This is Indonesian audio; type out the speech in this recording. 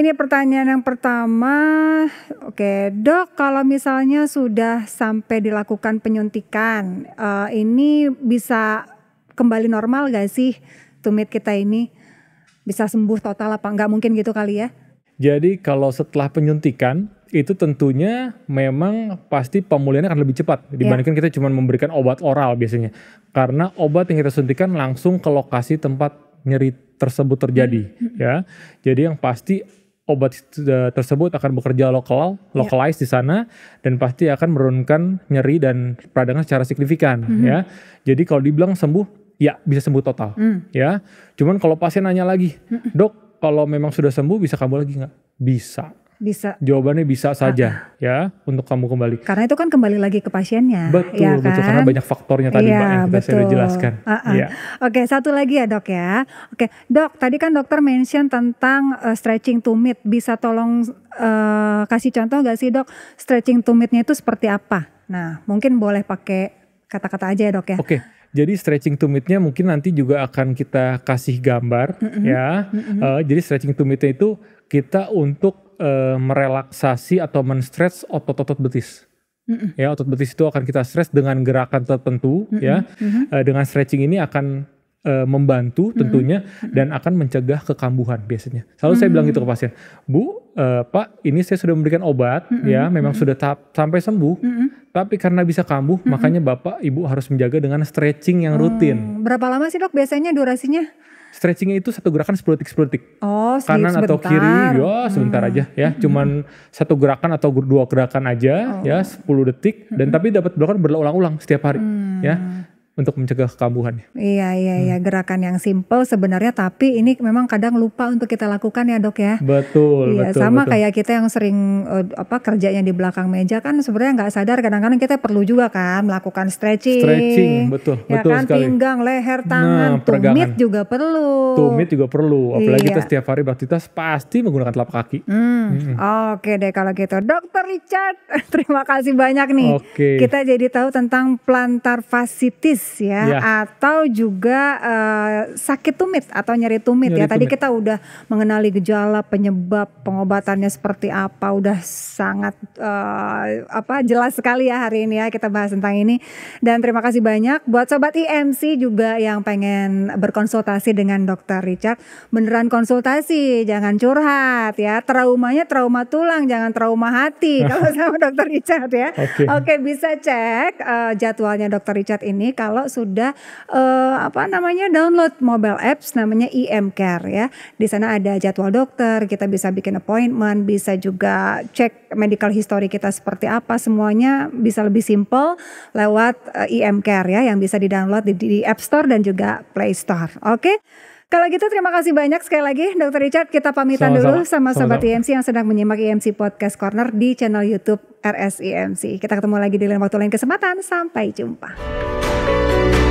ini pertanyaan yang pertama. Oke, dok, kalau misalnya sudah sampai dilakukan penyuntikan, uh, ini bisa kembali normal gak sih tumit kita ini? Bisa sembuh total apa enggak mungkin gitu kali ya? Jadi kalau setelah penyuntikan, itu tentunya memang pasti pemulihannya akan lebih cepat ya. dibandingkan yeah. kita cuma memberikan obat oral biasanya. Karena obat yang kita suntikan langsung ke lokasi tempat nyeri tersebut terjadi hmm. ya. Jadi yang pasti obat eh, tersebut akan bekerja lokal, iya. localized yeah. di sana dan pasti akan menurunkan nyeri dan peradangan secara signifikan mm -hmm. ya. Jadi kalau dibilang sembuh, ya bisa sembuh total mm. ya. Cuman kalau pasien nanya lagi, mhm. "Dok, kalau memang sudah sembuh bisa kambuh lagi nggak?" Bisa. Bisa. Jawabannya bisa ah. saja ah. ya untuk kamu kembali. Karena itu kan kembali lagi ke pasiennya. Ya betul, ya kan? betul. Karena banyak faktornya tadi ya, Mbak yang kita sudah iya, jelaskan. Uh -uh. Ya. Oke, satu lagi ya dok ya. Oke, dok tadi kan dokter mention tentang uh, stretching tumit. Bisa tolong uh, kasih contoh gak sih dok stretching tumitnya itu seperti apa? Nah, mungkin boleh pakai kata-kata aja ya dok ya. Oke. Jadi stretching tumitnya mungkin nanti juga akan kita kasih gambar mm -hmm. ya. Mm -hmm. uh, jadi stretching tumitnya itu kita untuk uh, merelaksasi atau menstress otot-otot betis. Ya, otot betis itu akan kita stres dengan gerakan tertentu Mm-mm. ya. mm hmm Uh, dengan stretching ini akan uh, membantu tentunya mm-hmm. dan akan mencegah kekambuhan biasanya. Selalu mm-hmm. saya bilang gitu ke pasien, Bu, uh, Pak, ini saya sudah memberikan obat mm-hmm. ya, memang mm-hmm. sudah tahap sampai sembuh, mm-hmm. tapi karena bisa kambuh, mm-hmm. makanya Bapak Ibu harus menjaga dengan stretching yang oh, rutin. Hmm, berapa lama sih dok biasanya durasinya? Stretchingnya itu satu gerakan 10 detik 10 detik. Oh, kanan sebentar. atau kiri, ya sebentar hmm. aja ya. Hmm. Cuman satu gerakan atau dua gerakan aja ya, oh. ya 10 detik dan hmm. tapi dapat dilakukan berulang-ulang setiap hari hmm. ya untuk mencegah kekambuhan. Ya? Iya, iya iya hmm. iya gerakan yang simple sebenarnya tapi ini memang kadang lupa untuk kita lakukan ya dok ya. Betul. Iya betul, sama betul. kayak kita yang sering uh, apa kerjanya di belakang meja kan sebenarnya nggak sadar kadang-kadang kita perlu juga kan melakukan stretching. Stretching betul ya betul kan? sekali. Pinggang, leher, tangan, nah, tumit juga perlu. Tumit juga perlu apalagi iya. kita setiap hari beraktivitas pasti menggunakan telapak kaki. Hmm. Hmm. Oke deh kalau gitu dokter Richard terima kasih banyak nih. Oke. Kita jadi tahu tentang plantar fasitis gastritis ya yeah. atau juga uh, sakit tumit atau nyeri tumit nyeri ya. Tadi kita udah mengenali gejala, penyebab, pengobatannya seperti apa, udah sangat uh, apa jelas sekali ya hari ini ya kita bahas tentang ini. Dan terima kasih banyak buat sobat IMC juga yang pengen berkonsultasi dengan dokter Richard. Beneran konsultasi, jangan curhat ya. Traumanya trauma tulang, jangan trauma hati kalau sama dokter Richard ya. Oke, okay. okay, bisa cek uh, jadwalnya dokter Richard ini kalau kalau sudah eh, apa namanya download mobile apps namanya IM e Care ya. Di sana ada jadwal dokter, kita bisa bikin appointment, bisa juga cek medical history kita seperti apa, semuanya bisa lebih simple lewat IM eh, e Care ya yang bisa di-download di, di App Store dan juga Play Store. Oke. Okay? Kalau gitu terima kasih banyak sekali lagi Dokter Richard. Kita pamitan sama dulu sama Sobat sama IMC yang sedang menyimak IMC Podcast Corner di channel YouTube RSIMC. Kita ketemu lagi di lain waktu lain kesempatan. Sampai jumpa.